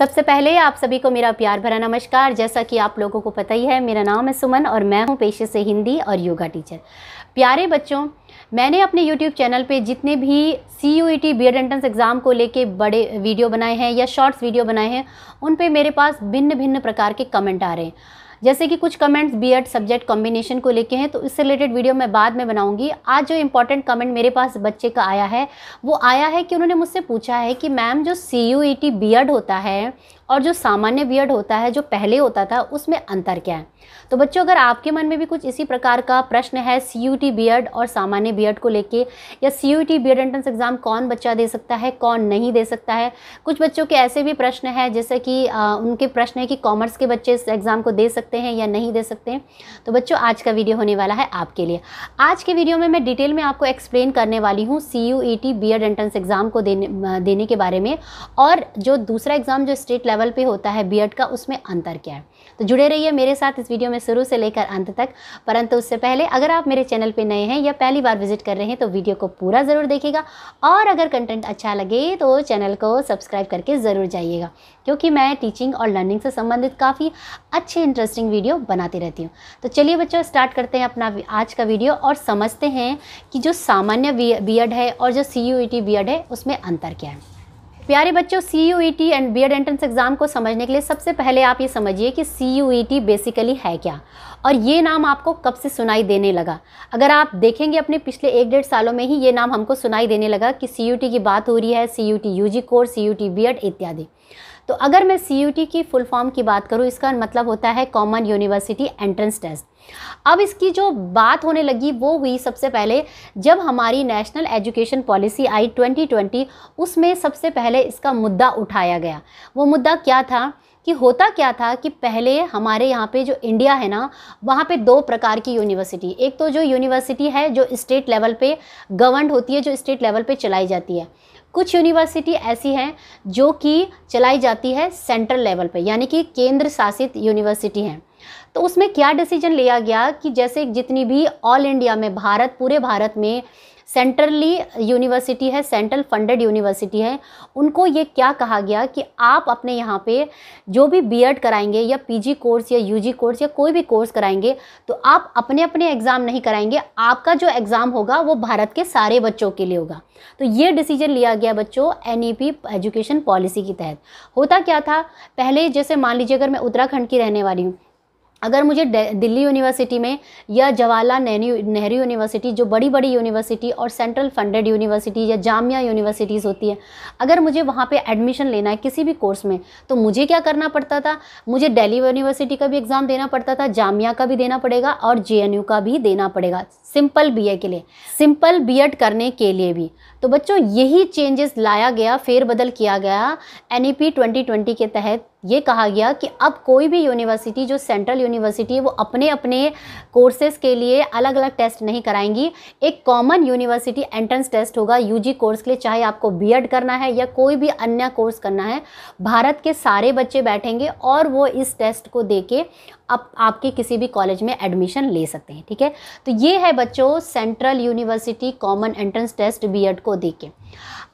सबसे पहले आप सभी को मेरा प्यार भरा नमस्कार जैसा कि आप लोगों को पता ही है मेरा नाम है सुमन और मैं हूँ पेशे से हिंदी और योगा टीचर प्यारे बच्चों मैंने अपने YouTube चैनल पे जितने भी C U E T B Ed entrance exam को लेके बड़े वीडियो बनाए हैं या शॉर्ट्स वीडियो बनाए हैं उन पे मेरे पास भिन्न भिन्न प्रकार के कमेंट आ रहे हैं जैसे कि कुछ comments B Ed subject combination को लेके हैं तो इससे रिलेटेड वीडियो मैं बाद में बनाऊंगी आज जो इंपॉर्टेंट कमेंट मेरे पास बच्चे का आया है वो आया है कि उन्होंने मुझसे पूछा है कि मैम जो C U E T B Ed होता है और जो सामान्य बियर्ड होता है जो पहले होता था उसमें अंतर क्या है तो बच्चों अगर आपके मन में भी कुछ इसी प्रकार का प्रश्न है सी यू टी बियर्ड और सामान्य बियर्ड को लेके या C U T B Ed entrance exam कौन बच्चा दे सकता है कौन नहीं दे सकता है कुछ बच्चों के ऐसे भी प्रश्न हैं जैसे कि आ, उनके प्रश्न है कि कॉमर्स के बच्चे इस एग्ज़ाम को दे सकते हैं या नहीं दे सकते हैं तो बच्चों आज का वीडियो होने वाला है आपके लिए आज के वीडियो में मैं डिटेल में आपको एक्सप्लेन करने वाली हूँ C U E T B Ed entrance exam को देने देने के बारे में और जो दूसरा एग्ज़ाम जो स्टेट लेवल लेवल पे होता है बीएड का उसमें अंतर क्या है तो जुड़े रहिए मेरे साथ इस वीडियो में शुरू से लेकर अंत तक परंतु उससे पहले अगर आप मेरे चैनल पे नए हैं या पहली बार विजिट कर रहे हैं तो वीडियो को पूरा ज़रूर देखिएगा और अगर कंटेंट अच्छा लगे तो चैनल को सब्सक्राइब करके ज़रूर जाइएगा क्योंकि मैं टीचिंग और लर्निंग से संबंधित काफ़ी अच्छे इंटरेस्टिंग वीडियो बनाती रहती हूँ तो चलिए बच्चों स्टार्ट करते हैं अपना आज का वीडियो और समझते हैं कि जो सामान्य बी है और जो सी यू e e है उसमें अंतर क्या है प्यारे बच्चों C U E T and B Ed entrance exam को समझने के लिए सबसे पहले आप ये समझिए कि C U E T basically है क्या और ये नाम आपको कब से सुनाई देने लगा अगर आप देखेंगे अपने पिछले एक डेढ़ सालों में ही ये नाम हमको सुनाई देने लगा कि सी यू टी की बात हो रही है C U T U G course C U T B Ed इत्यादि तो अगर मैं सी यू टी की फुल फॉर्म की बात करूँ इसका मतलब होता है कॉमन यूनिवर्सिटी एंट्रेंस टेस्ट अब इसकी जो बात होने लगी वो हुई सबसे पहले जब हमारी नेशनल एजुकेशन पॉलिसी आई 2020 उसमें सबसे पहले इसका मुद्दा उठाया गया वो मुद्दा क्या था कि होता क्या था कि पहले हमारे यहाँ पे जो इंडिया है ना वहाँ पे दो प्रकार की यूनिवर्सिटी एक तो जो यूनिवर्सिटी है जो स्टेट लेवल पे गवर्नड होती है जो स्टेट लेवल पे चलाई जाती है कुछ यूनिवर्सिटी ऐसी हैं जो कि चलाई जाती है सेंट्रल लेवल पे यानी कि केंद्र शासित यूनिवर्सिटी हैं तो उसमें क्या डिसीजन लिया गया कि जैसे जितनी भी ऑल इंडिया में भारत पूरे भारत में सेंट्रली यूनिवर्सिटी है सेंट्रल फंडेड यूनिवर्सिटी है उनको ये क्या कहा गया कि आप अपने यहाँ पे जो भी बीएड कराएंगे या पीजी कोर्स या यूजी कोर्स या कोई भी कोर्स कराएंगे तो आप अपने अपने एग्ज़ाम नहीं कराएंगे आपका जो एग्ज़ाम होगा वो भारत के सारे बच्चों के लिए होगा तो ये डिसीजन लिया गया बच्चों एन एजुकेशन पॉलिसी के तहत होता क्या था पहले जैसे मान लीजिए अगर मैं उत्तराखंड की रहने वाली हूँ अगर मुझे दिल्ली यूनिवर्सिटी में या जवाहरलाल नेहरू नेहरू यूनिवर्सिटी जो बड़ी बड़ी यूनिवर्सिटी और सेंट्रल फंडेड यूनिवर्सिटी या जामिया यूनिवर्सिटीज़ होती है अगर मुझे वहाँ पे एडमिशन लेना है किसी भी कोर्स में तो मुझे क्या करना पड़ता था मुझे दिल्ली यूनिवर्सिटी का भी एग्ज़ाम देना पड़ता था जामिया का भी देना पड़ेगा और जे का भी देना पड़ेगा सिंपल बी के लिए सिंपल बी करने के लिए भी तो बच्चों यही चेंजेस लाया गया फेरबदल किया गया एन ई e के तहत ये कहा गया कि अब कोई भी यूनिवर्सिटी जो सेंट्रल यूनिवर्सिटी है वो अपने अपने कोर्सेज के लिए अलग अलग टेस्ट नहीं कराएंगी एक कॉमन यूनिवर्सिटी एंट्रेंस टेस्ट होगा यूजी कोर्स के लिए चाहे आपको बीएड करना है या कोई भी अन्य कोर्स करना है भारत के सारे बच्चे बैठेंगे और वो इस टेस्ट को दे के अब आपके किसी भी कॉलेज में एडमिशन ले सकते हैं ठीक है तो ये है बच्चों central university common entrance test B को दे के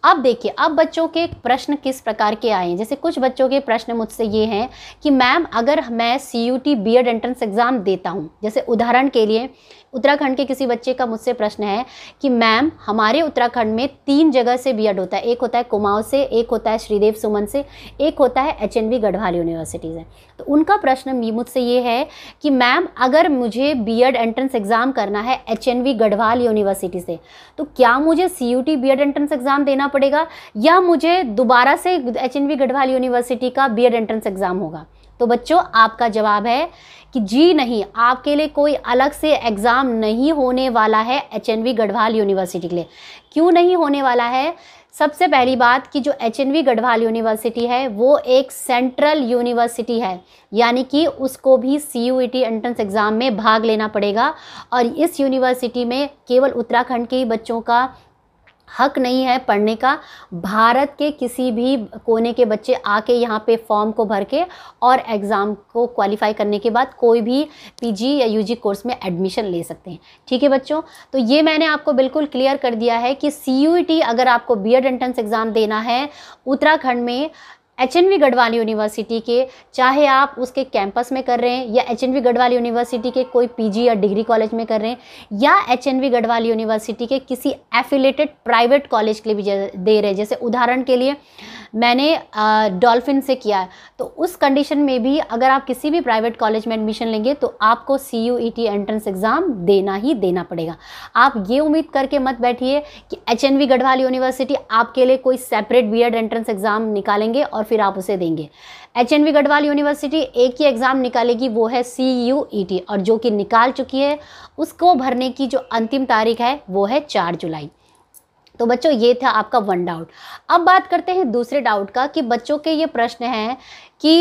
अब देखिए अब बच्चों के प्रश्न किस प्रकार के आए हैं जैसे कुछ बच्चों के प्रश्न मुझसे ये हैं कि मैम अगर मैं C U T B Ed entrance exam देता हूँ जैसे उदाहरण के लिए उत्तराखंड के किसी बच्चे का मुझसे प्रश्न है कि मैम हमारे उत्तराखंड में तीन जगह से बी एड होता है एक होता है कुमाऊँ से एक होता है श्रीदेव सुमन से एक होता है H N V Garhwal university से तो उनका प्रश्न मुझसे ये है कि मैम अगर मुझे बी एड एंट्रेंस एग्ज़ाम करना है H N V Garhwal university से तो क्या मुझे C U T B Ed entrance exam देना पड़ेगा या मुझे दोबारा से H N V Garhwal university का बी एड एंट्रेंस एग्ज़ाम होगा तो बच्चों आपका जवाब है कि जी नहीं आपके लिए कोई अलग से एग्ज़ाम नहीं होने वाला है एच गढ़वाल यूनिवर्सिटी के लिए क्यों नहीं होने वाला है सबसे पहली बात कि जो एच गढ़वाल यूनिवर्सिटी है वो एक सेंट्रल यूनिवर्सिटी है यानी कि उसको भी सी यू एंट्रेंस एग्ज़ाम में भाग लेना पड़ेगा और इस यूनिवर्सिटी में केवल उत्तराखंड के ही बच्चों का हक नहीं है पढ़ने का भारत के किसी भी कोने के बच्चे आके यहाँ पे फॉर्म को भर के और एग्ज़ाम को क्वालिफाई करने के बाद कोई भी पीजी या यूजी कोर्स में एडमिशन ले सकते हैं ठीक है बच्चों तो ये मैंने आपको बिल्कुल क्लियर कर दिया है कि सी अगर आपको बी एड एंट्रेंस एग्ज़ाम देना है उत्तराखंड में H N V Garhwal university के चाहे आप उसके कैंपस में कर रहे हैं या H N V Garhwal university के कोई पीजी या डिग्री कॉलेज में कर रहे हैं या H N V Garhwal university के किसी एफिलेटेड प्राइवेट कॉलेज के लिए भी दे रहे हैं जैसे उदाहरण के लिए मैंने डॉल्फ़िन से किया है तो उस कंडीशन में भी अगर आप किसी भी प्राइवेट कॉलेज में एडमिशन लेंगे तो आपको C U E T entrance exam देना ही देना पड़ेगा आप ये उम्मीद करके मत बैठिए कि H N V Garhwal university आपके लिए कोई separate B Ed entrance exam निकालेंगे और फिर आप उसे देंगे H N V Garhwal university एक ही एग्ज़ाम निकालेगी वो है सी यू ई टी और जो कि निकाल चुकी है उसको भरने की जो अंतिम तारीख है वो है चार जुलाई तो बच्चों ये था आपका वन डाउट अब बात करते हैं दूसरे डाउट का कि बच्चों के ये प्रश्न हैं कि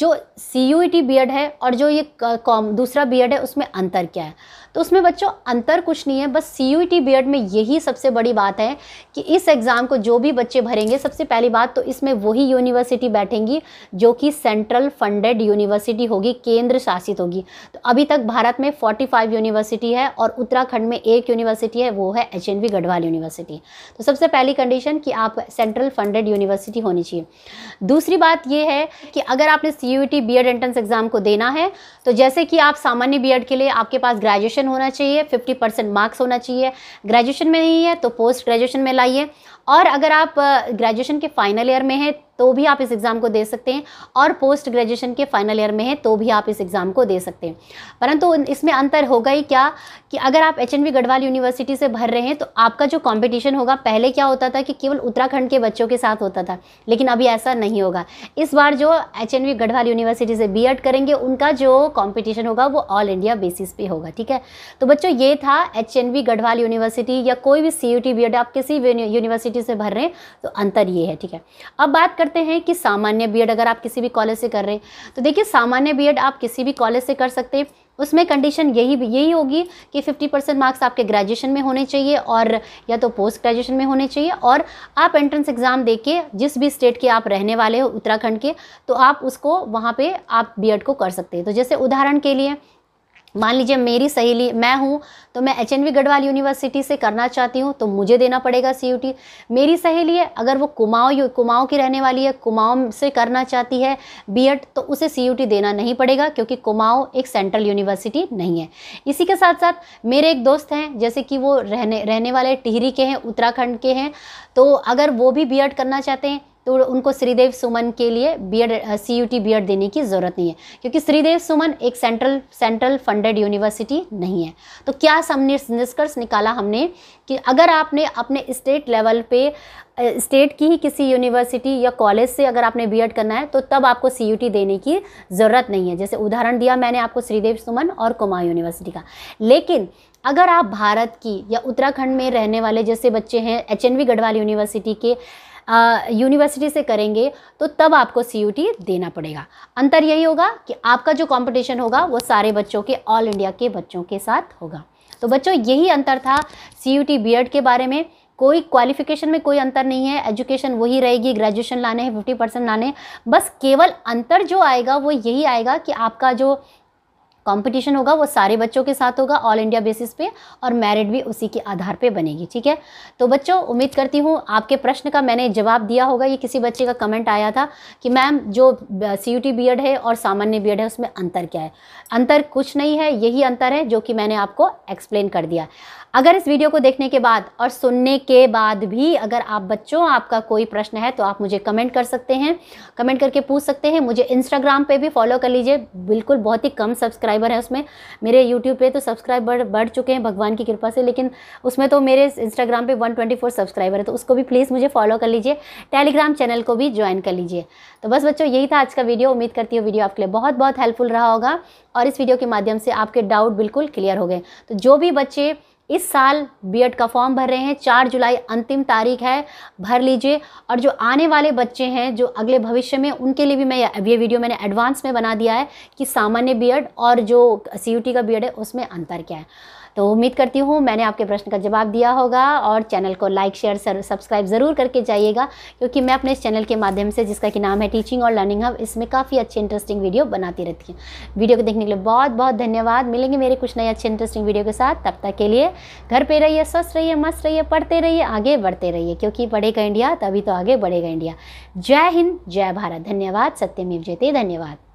जो C U E T B Ed है और जो ये कॉम दूसरा बी एड e है उसमें अंतर क्या है तो उसमें बच्चों अंतर कुछ नहीं है बस सी यू टी बीएड में यही सबसे बड़ी बात है कि इस एग्ज़ाम को जो भी बच्चे भरेंगे सबसे पहली बात तो इसमें वही यूनिवर्सिटी बैठेंगी जो कि सेंट्रल फंडेड यूनिवर्सिटी होगी केंद्र शासित होगी तो अभी तक भारत में 45 यूनिवर्सिटी है और उत्तराखंड में एक यूनिवर्सिटी है वो है H N V Garhwal university तो सबसे पहली कंडीशन कि आप सेंट्रल फंडेड यूनिवर्सिटी होनी चाहिए दूसरी बात यह है कि अगर आपने C U T B Ed entrance exam को देना है तो जैसे कि आप सामान्य बी एड e के लिए आपके पास ग्रेजुएशन ग्रेजुएशन होना चाहिए 50 परसेंट मार्क्स होना चाहिए ग्रेजुएशन में नहीं है तो पोस्ट ग्रेजुएशन में लाइए और अगर आप ग्रेजुएशन के फाइनल ईयर में हैं तो भी आप इस एग्ज़ाम को दे सकते हैं और पोस्ट ग्रेजुएशन के फाइनल ईयर में हैं तो भी आप इस एग्ज़ाम को दे सकते हैं परंतु इसमें अंतर होगा ही क्या कि अगर आप एच गढ़वाल यूनिवर्सिटी से भर रहे हैं तो आपका जो कॉम्पिटिशन होगा पहले क्या होता था कि केवल उत्तराखंड के बच्चों के साथ होता था लेकिन अभी ऐसा नहीं होगा इस बार जो एच गढ़वाल यूनिवर्सिटी से बी करेंगे उनका जो कॉम्पिटिशन होगा वो ऑल इंडिया बेसिस पे होगा ठीक है तो बच्चों ये था एच गढ़वाल यूनिवर्सिटी या कोई भी सी यू आप किसी यूनिवर्सिटी तरीके से भर रहे हैं तो अंतर ये है ठीक है अब बात करते हैं कि सामान्य बी अगर आप किसी भी कॉलेज से कर रहे हैं तो देखिए सामान्य बी आप किसी भी कॉलेज से कर सकते हैं उसमें कंडीशन यही भी यही होगी कि 50 परसेंट मार्क्स आपके ग्रेजुएशन में होने चाहिए और या तो पोस्ट ग्रेजुएशन में होने चाहिए और आप एंट्रेंस एग्ज़ाम देके जिस भी स्टेट के आप रहने वाले हो उत्तराखंड के तो आप उसको वहाँ पे आप बीएड को कर सकते हैं तो जैसे उदाहरण के लिए मान लीजिए मेरी सहेली मैं हूँ तो मैं एच गढ़वाल यूनिवर्सिटी से करना चाहती हूँ तो मुझे देना पड़ेगा सी मेरी सहेली है अगर वो कुमाऊँ कुमाऊँ की रहने वाली है कुमाऊँ से करना चाहती है बी तो उसे सी देना नहीं पड़ेगा क्योंकि कुमाऊँ एक सेंट्रल यूनिवर्सिटी नहीं है इसी के साथ साथ मेरे एक दोस्त हैं जैसे कि वो रहने रहने वाले टिहरी के हैं उत्तराखंड के हैं तो अगर वो भी बी करना चाहते हैं तो उनको श्रीदेव सुमन के लिए B Ed C U T B Ed देने की ज़रूरत नहीं है क्योंकि श्रीदेव सुमन एक सेंट्रल सेंट्रल फंडेड यूनिवर्सिटी नहीं है तो क्या हमने निष्कर्ष निकाला हमने कि अगर आपने अपने स्टेट लेवल पे स्टेट uh, की ही किसी यूनिवर्सिटी या कॉलेज से अगर आपने बीएड करना है तो तब आपको सीयूटी देने की ज़रूरत नहीं है जैसे उदाहरण दिया मैंने आपको श्रीदेव सुमन और कुमार यूनिवर्सिटी का लेकिन अगर आप भारत की या उत्तराखंड में रहने वाले जैसे बच्चे हैं एच गढ़वाल यूनिवर्सिटी के यूनिवर्सिटी से करेंगे तो तब आपको सी देना पड़ेगा अंतर यही होगा कि आपका जो कॉम्पिटिशन होगा वो सारे बच्चों के ऑल इंडिया के बच्चों के साथ होगा तो बच्चों यही अंतर था सी यू के बारे में कोई क्वालिफिकेशन में कोई अंतर नहीं है एजुकेशन वही रहेगी ग्रेजुएशन लाने हैं फिफ्टी परसेंट लाने बस केवल अंतर जो आएगा वो यही आएगा कि आपका जो कंपटीशन होगा वो सारे बच्चों के साथ होगा ऑल इंडिया बेसिस पे और मेरिट भी उसी के आधार पे बनेगी ठीक है तो बच्चों उम्मीद करती हूँ आपके प्रश्न का मैंने जवाब दिया होगा ये किसी बच्चे का कमेंट आया था कि मैम जो सी यू बीएड है और सामान्य बी है उसमें अंतर क्या है अंतर कुछ नहीं है यही अंतर है जो कि मैंने आपको एक्सप्लेन कर दिया अगर इस वीडियो को देखने के बाद और सुनने के बाद भी अगर आप बच्चों आपका कोई प्रश्न है तो आप मुझे कमेंट कर सकते हैं कमेंट करके पूछ सकते हैं मुझे इंस्टाग्राम पे भी फॉलो कर लीजिए बिल्कुल बहुत ही कम सब्सक्राइबर है उसमें मेरे यूट्यूब पे तो सब्सक्राइबर बढ़ चुके हैं भगवान की कृपा से लेकिन उसमें तो मेरे इंस्टाग्राम पर वन सब्सक्राइबर है तो उसको भी प्लीज़ मुझे फॉलो कर लीजिए टेलीग्राम चैनल को भी ज्वाइन कर लीजिए तो बस बच्चों यही था आज का वीडियो उम्मीद करती हूँ वीडियो आपके लिए बहुत बहुत हेल्पफुल रहा होगा और इस वीडियो के माध्यम से आपके डाउट बिल्कुल क्लियर हो गए तो जो भी बच्चे इस साल बी का फॉर्म भर रहे हैं चार जुलाई अंतिम तारीख है भर लीजिए और जो आने वाले बच्चे हैं जो अगले भविष्य में उनके लिए भी मैं ये वीडियो मैंने एडवांस में बना दिया है कि सामान्य बी और जो सी का बी है उसमें अंतर क्या है तो उम्मीद करती हूँ मैंने आपके प्रश्न का जवाब दिया होगा और चैनल को लाइक शेयर सब्सक्राइब ज़रूर करके जाइएगा क्योंकि मैं अपने इस चैनल के माध्यम से जिसका कि नाम है टीचिंग और लर्निंग हब इसमें काफ़ी अच्छे इंटरेस्टिंग वीडियो बनाती रहती हूँ वीडियो को देखने के लिए बहुत बहुत धन्यवाद मिलेंगे मेरे कुछ नए अच्छे इंटरेस्टिंग वीडियो के साथ तब तक के लिए घर पर रहिए स्वस्थ रहिए मस्त रहिए पढ़ते रहिए आगे बढ़ते रहिए क्योंकि पढ़ेगा इंडिया तभी तो आगे बढ़ेगा इंडिया जय हिंद जय भारत धन्यवाद सत्यमेव जयते धन्यवाद